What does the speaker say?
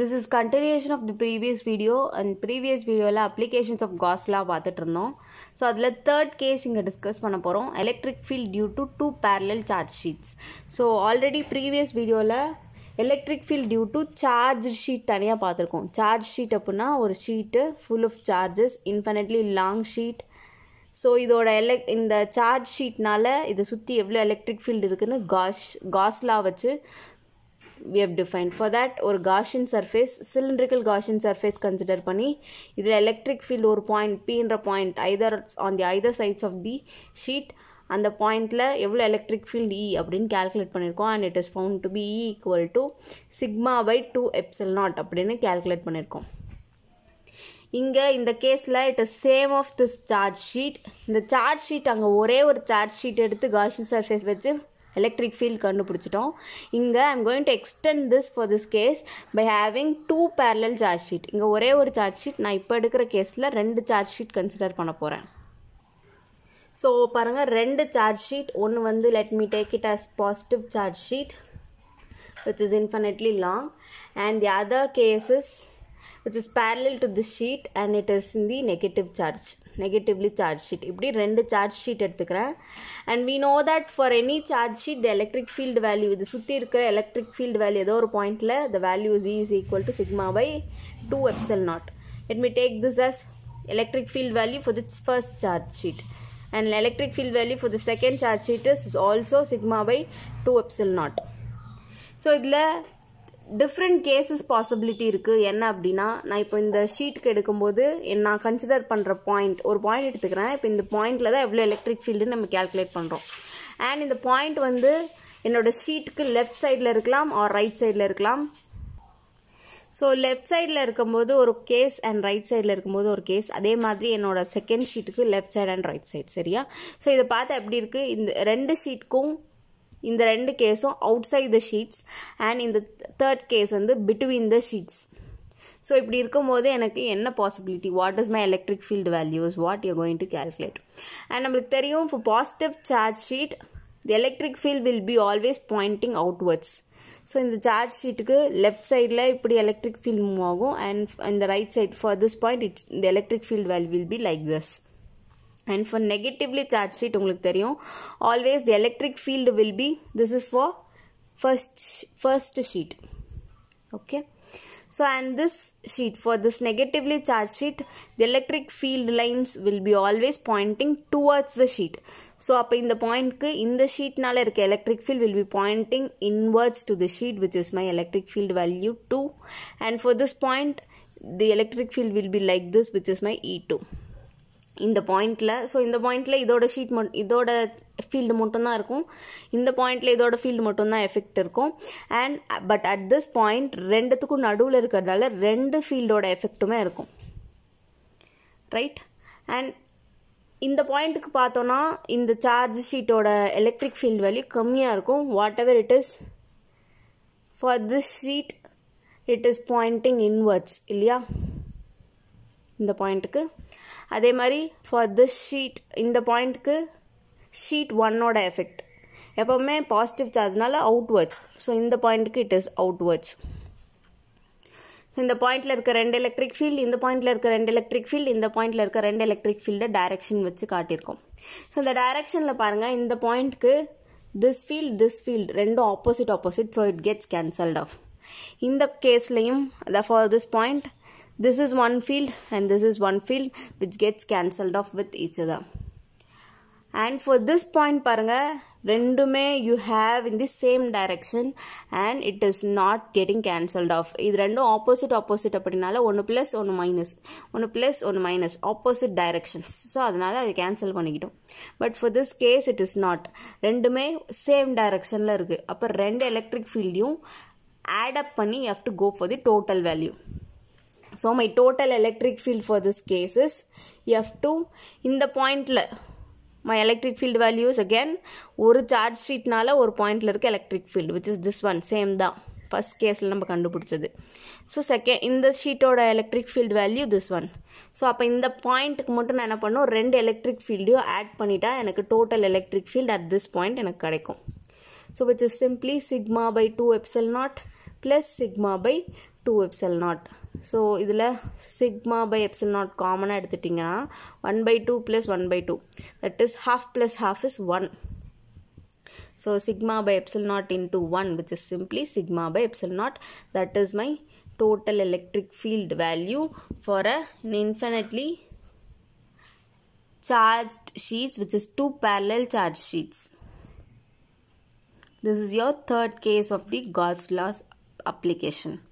This is continuation of the previous video and previous வீடியோவில் applications of காஸ்ட்லாம் பார்த்துட்டு இருந்தோம் ஸோ அதில் தேர்ட் கேஸ் இங்கே டிஸ்கஸ் பண்ண போகிறோம் electric field due to two parallel charge sheets so already previous வீடியோவில் electric field due to charge sheet தனியாக பார்த்துருக்கோம் சார்ஜ் ஷீட் அப்புடின்னா ஒரு sheet full of charges infinitely long sheet so இதோட எலக் இந்த சார்ஜ் ஷீட்னால் இதை சுற்றி எவ்வளோ எலக்ட்ரிக் ஃபீல்டு இருக்குதுன்னு காஷ் காஸ்லா வச்சு we have defined. For that, ஒரு Gaussian surface cylindrical Gaussian surface consider பண்ணி, இதில் electric ஃபீல்டு ஒரு point P point point, on on the either sides of the அந்த பாயிண்டில் எவ்வளோ எலக்ட்ரிக் ஃபீல்டு இ அப்படின்னு கேல்குலேட் பண்ணியிருக்கோம் and it is found to be E equal to sigma by two epsilon naught அப்படின்னு calculate பண்ணியிருக்கோம் இங்கே இந்த கேஸில் it is same of this charge sheet இந்த சார்ஜ் ஷீட் அங்கே ஒரே ஒரு சார்ஜ் ஷீட் எடுத்து காஷின் சர்ஃபேஸ் வச்சு electric field கண்டுபிடிச்சிட்டோம் இங்கே I'm going to extend this for this case by having two parallel charge sheet இங்கே ஒரே ஒரு சார்ஜ் ஷீட் நான் இப்போ எடுக்கிற கேஸில் ரெண்டு சார்ஜ் ஷீட் கன்சிடர் பண்ண போகிறேன் ஸோ பாருங்கள் ரெண்டு சார்ஜ் ஷீட் ஒன்று வந்து let me take it as positive charge sheet which is infinitely long and the other cases which is parallel to the sheet and it is in the negative charge negatively charged sheet இப்படி ரெண்டு charge sheet எடுத்துக்கிறேன் and we know that for any charge sheet the electric field value இது சுற்றி இருக்கிற electric field value ஏதோ ஒரு பாயிண்டில் the value is is equal to sigma by two epsilon naught let me take this as electric field value for the first charge sheet and electric field value for the second charge sheet is also sigma by 2 epsilon naught. So, இதில் different cases possibility இருக்குது என்ன அப்படின்னா நான் இப்போ இந்த ஷீட்டுக்கு எடுக்கும்போது நான் consider பண்ணுற பாயிண்ட் ஒரு பாயிண்ட் எடுத்துக்கிறேன் இப்போ இந்த பாயிண்டில் தான் எவ்வளோ எலக்ட்ரிக் ஃபீல்டுன்னு நம்ம கேல்குலேட் பண்ணுறோம் அண்ட் இந்த பாயிண்ட் வந்து என்னோடய ஷீட்டுக்கு லெஃப்ட் சைடில் இருக்கலாம் ஆர் ரைட் சைடில் இருக்கலாம் ஸோ லெஃப்ட் சைடில் இருக்கும்போது ஒரு கேஸ் அண்ட் ரைட் சைடில் இருக்கும்போது ஒரு கேஸ் அதே மாதிரி என்னோடய செகண்ட் ஷீட்டுக்கு left side and right side சரியா ஸோ இதை பார்த்தா எப்படி இருக்குது இந்த ரெண்டு ஷீட்டுக்கும் இந்த ரெண்டு கேஸும் outside the sheets and இந்த தேர்ட் கேஸ் வந்து பிட்வீன் த ஷீட்ஸ் ஸோ இப்படி இருக்கும்போது எனக்கு என்ன possibility what is my electric field values what you going to calculate and நம்மளுக்கு தெரியும் for positive charge sheet the electric field will be always pointing outwards so இந்த charge ஷீட்டுக்கு left சைடில் இப்படி எலக்ட்ரிக் ஃபீல்ட் மூவ் ஆகும் and இந்த right side for this point it's இந்த electric field value will be like this and for negatively charged sheet உங்களுக்கு தெரியும் always the electric field will be this is for first first sheet okay so and this sheet for this negatively charged sheet the electric field lines will be always pointing towards the sheet so point இந்த பாயிண்ட்க்கு இந்த ஷீட்னால இருக்க electric field will be pointing inwards to the sheet, which is my electric field value two. And for this point, the electric field will be like this, which is my E two. இந்த பாயிண்டில் so இந்த பாயிண்டில் இதோட sheet மட் இதோட field மட்டும்தான் இருக்கும் இந்த பாயிண்டில் இதோட ஃபீல்டு மட்டும்தான் எஃபெக்ட் இருக்கும் and but at this point ரெண்டுத்துக்கும் நடுவில் இருக்கிறதால ரெண்டு ஃபீல்டோட எஃபெக்ட்டுமே இருக்கும் ரைட் அண்ட் இந்த பாயிண்ட்டுக்கு பார்த்தோன்னா இந்த சார்ஜ் ஷீட்டோட எலக்ட்ரிக் ஃபீல்டு வேல்யூ கம்மியாக இருக்கும் whatever it is for this sheet it is pointing inwards இல்லையா இந்த பாயிண்ட்டுக்கு அதே மாதிரி ஃபார் திஸ் ஷீட் இந்த பாயிண்ட்டுக்கு ஷீட் ஒன்னோட எஃபெக்ட் எப்போவுமே பாசிட்டிவ் சார்ஜ்னால அவுட்வர்ட்ஸ் ஸோ இந்த பாயிண்ட்டுக்கு இட் இஸ் அவுட்வர்ட்ஸ் இந்த பாயிண்ட்டில் இருக்க ரெண்டு எலக்ட்ரிக் ஃபீல்டு இந்த பாயிண்ட்டில் இருக்க ரெண்டு எலக்ட்ரிக் ஃபீல்டு இந்த பாயிண்ட்டில் இருக்க ரெண்டு எலக்ட்ரிக் ஃபீல்டை டைரக்ஷன் வச்சு காட்டியிருக்கோம் ஸோ இந்த டைரக்ஷனில் பாருங்கள் இந்த பாயிண்ட்க்கு திஸ் ஃபீல்டு திஸ் ஃபீல்டு ரெண்டும் opposite opposite so it gets cancelled off இந்த கேஸ்லேயும் for this point this is one field and this is one field which gets cancelled off with each other. And for this point பாருங்கள் ரெண்டுமே you have in the same direction and it is not getting cancelled off இது ரெண்டும் opposite opposite அப்படின்னால ஒன்று plus ஒன்று minus ஒன்று plus ஒன்று minus opposite directions so அதனால் அதை கேன்சல் பண்ணிக்கிட்டோம் but for this case it is not ரெண்டுமே சேம் டைரக்ஷனில் இருக்குது அப்போ ரெண்டு எலக்ட்ரிக் ஃபீல்டையும் ஆட் அப் பண்ணி how to go for the total value so my total electric field for this cases F two இந்த the my my field values value ஒரு charge sheetனால ஒரு pointல இருக்க electric field which is this one same தான். First கேஸில் நம்ம கண்டுபிடிச்சது ஸோ செகண்ட் இந்த ஷீட்டோட electric field value this one so அப்போ இந்த பாயிண்ட்டுக்கு மட்டும் நான் என்ன பண்ணும் ரெண்டு எலக்ட்ரிக் ஃபீல்டையும் ஆட் பண்ணிட்டா எனக்கு total electric field at this point எனக்கு கிடைக்கும் so which is simply sigma by two epsilon naught plus sigma by 2 epsilon naught. So, இதில sigma by epsilon naught common எடுத்துட்டீங்கனா, 1 by 2 plus 1 by 2. That is, half plus half is 1. So, sigma by epsilon naught into 1, which is simply sigma by epsilon naught. That is my total electric field value for an infinitely charged sheets, which is two parallel charged sheets. This is your third case of the Gauss laws application.